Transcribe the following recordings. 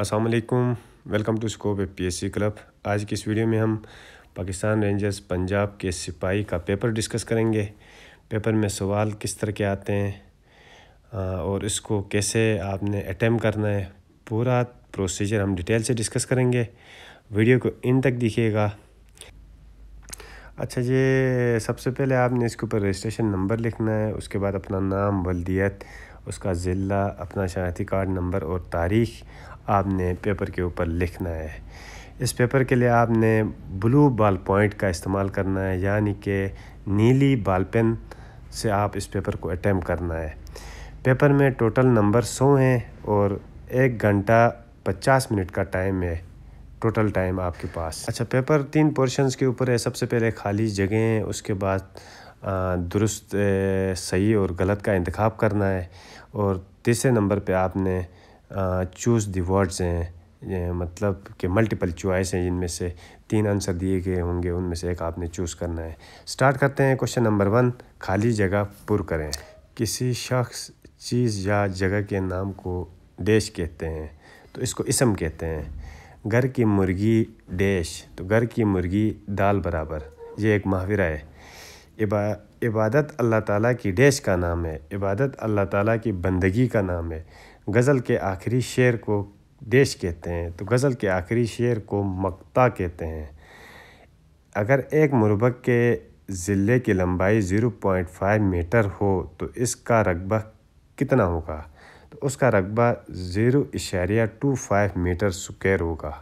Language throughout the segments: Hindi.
अस्सलाम welcome to scope A C club आज की इस वीडियो में हम पाकिस्तान रेंजर्स पंजाब के सिपाही का पेपर डिस्कस करेंगे पेपर में सवाल किस तरह के आते हैं और इसको कैसे आपने अटैम्प करना है पूरा प्रोसीजर हम डिटेल से डिस्कस करेंगे वीडियो को इन तक दिखिएगा अच्छा ये सबसे पहले आपने इसके ऊपर रजिस्ट्रेशन नंबर लिखना है उसके बाद अपना नाम बल्दियत उसका ज़िला अपना शनाती कार्ड नंबर और तारीख आपने पेपर के ऊपर लिखना है इस पेपर के लिए आपने ब्लू बाल पॉइंट का इस्तेमाल करना है यानी कि नीली बाल पेन से आप इस पेपर को अटैम्प करना है पेपर में टोटल नंबर सौ हैं और एक घंटा पचास मिनट का टाइम है टोटल टाइम आपके पास अच्छा पेपर तीन पोर्शंस के ऊपर है सबसे पहले खाली जगह उसके बाद दुरुस्त सही और गलत का इंतखब करना है और तीसरे नंबर पे आपने चूज़ दी वर्ड्स हैं मतलब कि मल्टीपल चॉइस हैं जिनमें से तीन आंसर दिए गए होंगे उनमें से एक आपने चूज़ करना है स्टार्ट करते हैं क्वेश्चन नंबर वन खाली जगह पुर करें किसी शख्स चीज़ या जगह के नाम को डेश कहते हैं तो इसको इसम कहते हैं घर की मुर्गी डेश तो घर की मुर्गी दाल बराबर ये एक महावरा है इबा इबादत अल्लाह ताला की डैश का नाम है इबादत अल्लाह ताला की बंदगी का नाम है गज़ल के आखिरी शेर को देश कहते हैं तो गज़ल के आखिरी शेर को मक्ता कहते हैं अगर एक मुरबक के ज़िले की लंबाई ज़ीरो पॉइंट फाइव मीटर हो तो इसका रकबा कितना होगा तो उसका रकबा ज़ीरो इशारिया टू फाइव मीटर स्क्वायर होगा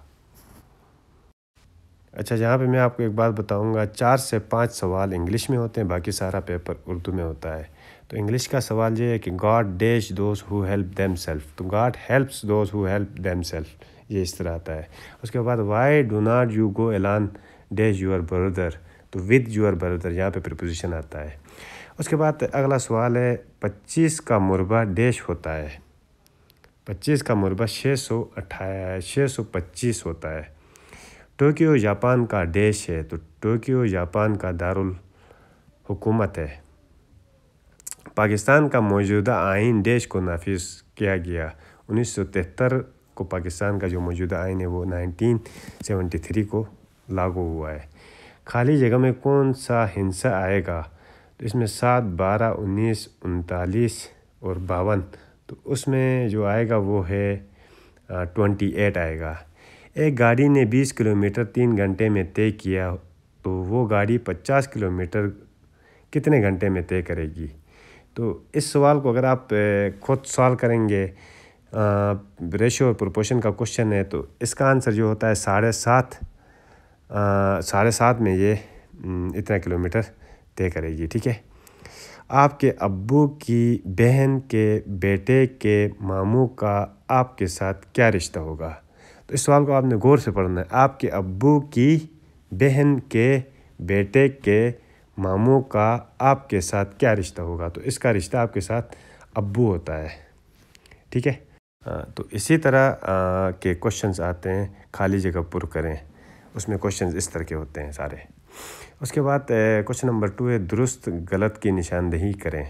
अच्छा यहाँ पे मैं आपको एक बात बताऊँगा चार से पांच सवाल इंग्लिश में होते हैं बाकी सारा पेपर उर्दू में होता है तो इंग्लिश का सवाल ये है कि God days those who help them self तो God helps those who help them self ये इस तरह आता है उसके बाद why do not you go along days your brother तो विद यूर ब्रदर यहाँ पे प्रपोजिशन आता है उसके बाद अगला सवाल है पच्चीस का मुरबा डेश होता है पच्चीस का मुरबा छः सौ अठारह छः सौ पच्चीस होता है टोक्यो जापान का देश है तो टोक्यो जापान का दारुल हुकूमत है पाकिस्तान का मौजूदा आइन देश को नाफिज किया गया तिहत्तर को पाकिस्तान का जो मौजूदा आइन है वो 1973 को लागू हुआ है खाली जगह में कौन सा हिंसा आएगा तो इसमें सात बारह उन्नीस उनतालीस और बावन तो उसमें जो आएगा वो है ट्वेंटी एट आएगा एक गाड़ी ने 20 किलोमीटर तीन घंटे में तय किया तो वो गाड़ी 50 किलोमीटर कितने घंटे में तय करेगी तो इस सवाल को अगर आप खुद सॉल्व करेंगे रेशो और प्रोपोर्शन का क्वेश्चन है तो इसका आंसर जो होता है साढ़े सात साढ़े सात में ये इतना किलोमीटर तय करेगी ठीक है आपके अब्बू की बहन के बेटे के मामू का आपके साथ क्या रिश्ता होगा तो इस सवाल को आपने गौर से पढ़ना है आपके अबू की बहन के बेटे के मामू का आपके साथ क्या रिश्ता होगा तो इसका रिश्ता आपके साथ अबू होता है ठीक है तो इसी तरह के क्वेश्चंस आते हैं खाली जगह पुर करें उसमें क्वेश्चंस इस तरह के होते हैं सारे उसके बाद क्वेश्चन नंबर टू है दुरुस्त गलत की निशानदेही करें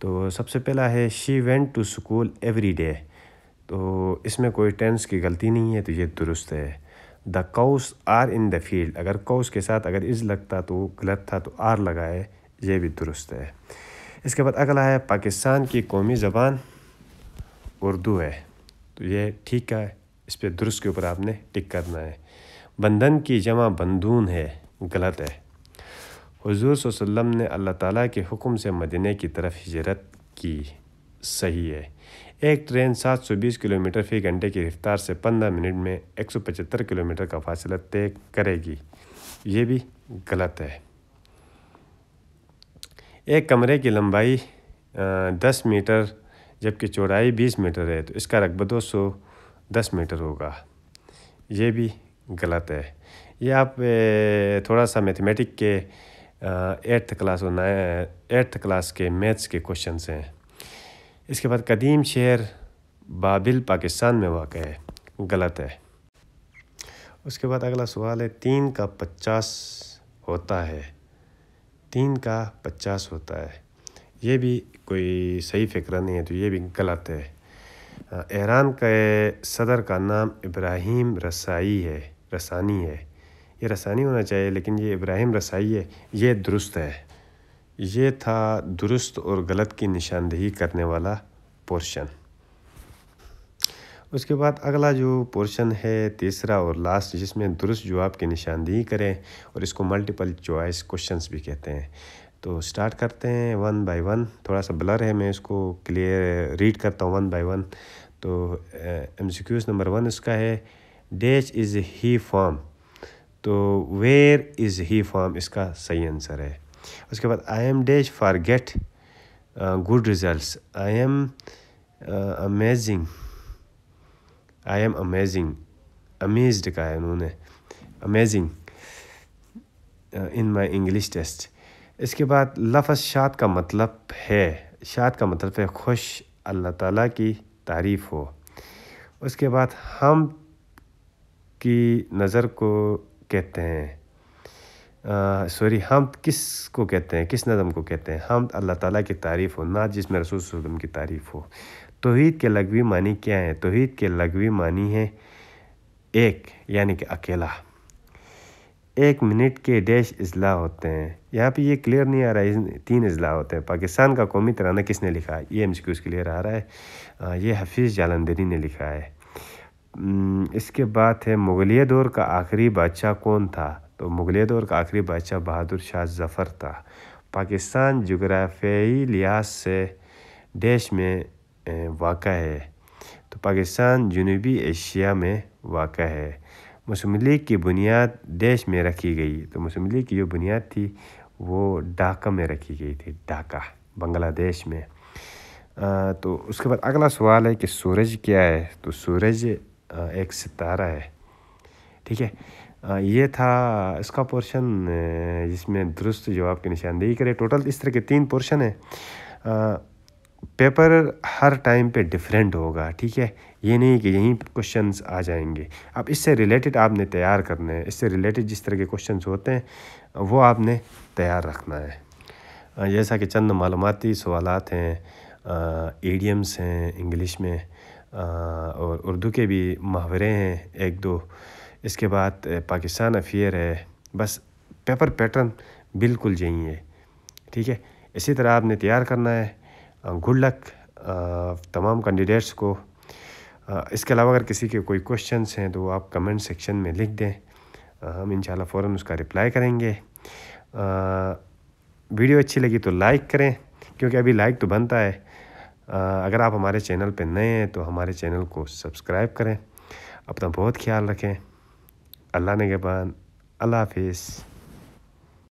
तो सबसे पहला है she went to school every day तो इसमें कोई टेंस की गलती नहीं है तो ये दुरुस्त है the cows are in the field अगर कोस के साथ अगर इज़ लगता तो गलत था तो आर लगाए ये भी दुरुस्त है इसके बाद अगला है पाकिस्तान की कौमी ज़बान उर्दू है तो ये ठीक है इस पर दुरुस्त के ऊपर आपने टिक करना है बंधन की जमा बंधून है गलत है हजूर सल्लम ने अल्लाह ताला के हुक्म से मदीने की तरफ हिजरत की सही है एक ट्रेन 720 किलोमीटर फी घंटे की रफ्तार से 15 मिनट में 175 किलोमीटर का फासला तय करेगी ये भी गलत है एक कमरे की लंबाई 10 मीटर जबकि चौड़ाई 20 मीटर है तो इसका रकबा दो सौ दस मीटर होगा ये भी गलत है ये आप थोड़ा सा मैथमेटिक के एट्थ क्लास और नाइन एट्थ क्लास के मैथ्स के क्वेश्चन हैं इसके बाद कदीम शहर बाबिल पाकिस्तान में वाक़ है गलत है उसके बाद अगला सवाल है तीन का पचास होता है तीन का पचास होता है ये भी कोई सही फिक्र नहीं है तो ये भी गलत है ईरान के सदर का नाम इब्राहिम रसाई है रसानी है ये रसानी होना चाहिए लेकिन ये इब्राहिम रसाई है ये दुरुस्त है ये था दुरुस्त और गलत की निशानदेही करने वाला पोर्शन उसके बाद अगला जो पोर्शन है तीसरा और लास्ट जिसमें दुरुस्त जवाब की निशानदेही करें और इसको मल्टीपल चॉइस क्वेश्चंस भी कहते हैं तो स्टार्ट करते हैं वन बाय वन थोड़ा सा ब्लर है मैं इसको क्लियर रीड करता हूँ वन बाय वन तो एम नंबर वन इसका है डेच इज़ ही फॉर्म तो वेयर इज़ ही फॉर्म इसका सही आंसर है उसके बाद I am days for get good result I am amazing I am amazing amazed का है उन्होंने amazing in my English test इसके बाद लफज शाद का मतलब है शाद का मतलब है खुश अल्लाह ताला की तारीफ़ हो उसके बाद हम की नज़र को कहते हैं सॉरी हम किस को कहते हैं किस नज़म को कहते हैं हम अल्लाह ताला की तारीफ़ हो ना जिसमें रसूल वसम की तारीफ़ हो तोहद के लगवी मानी क्या है तोहद के लगवी मानी है एक यानी कि अकेला एक मिनट के डैश अजला होते हैं यहाँ पे ये क्लियर नहीं आ रहा है तीन अजला होते हैं पाकिस्तान का कौमी तराना किसने लिखा है ये एम सी क्लियर आ रहा है ये हफीज़ जालंदरी ने लिखा है इसके बाद है मुगलिया दौर का आखिरी बादशाह कौन था तो मुगले दौर का आखिरी बादशाह बहादुर शाह ज़फ़र था पाकिस्तान जोग्राफियाई लिहाज से देश में वाक़ है तो पाकिस्तान जनूबी एशिया में वाक़ है मुस्लिम लीग की बुनियाद देश में रखी गई तो मुस्लिम लीग की जो बुनियाद थी वो ढाका में रखी गई थी ढाका बांग्लादेश में आ, तो उसके बाद अगला सवाल है कि सूरज क्या है तो सूरज एक सितारा है ठीक है ये था इसका पोर्शन जिसमें दुरुस्त जवाब की निशानदेही करें टोटल इस तरह के तीन पोर्शन हैं पेपर हर टाइम पे डिफरेंट होगा ठीक है ये नहीं कि यहीं क्वेश्चंस आ जाएंगे अब इससे रिलेटेड आपने तैयार करने हैं इससे रिलेटेड जिस तरह के क्वेश्चंस होते हैं वो आपने तैयार रखना है जैसा कि चंद मालूमती सवाल हैं एडियम्स हैं इंग्लिश में आ, और उर्दू के भी मुहावरे हैं एक दो इसके बाद पाकिस्तान अफेयर है बस पेपर पैटर्न बिल्कुल यही है ठीक है इसी तरह आपने तैयार करना है गुड लक तमाम कैंडिडेट्स को इसके अलावा अगर किसी के कोई क्वेश्चंस हैं तो आप कमेंट सेक्शन में लिख दें हम इंशाल्लाह फ़ौर उसका रिप्लाई करेंगे वीडियो अच्छी लगी तो लाइक करें क्योंकि अभी लाइक तो बनता है अगर आप हमारे चैनल पर नए हैं तो हमारे चैनल को सब्सक्राइब करें अपना बहुत ख्याल रखें Allah Negeban, Allah Hafiz.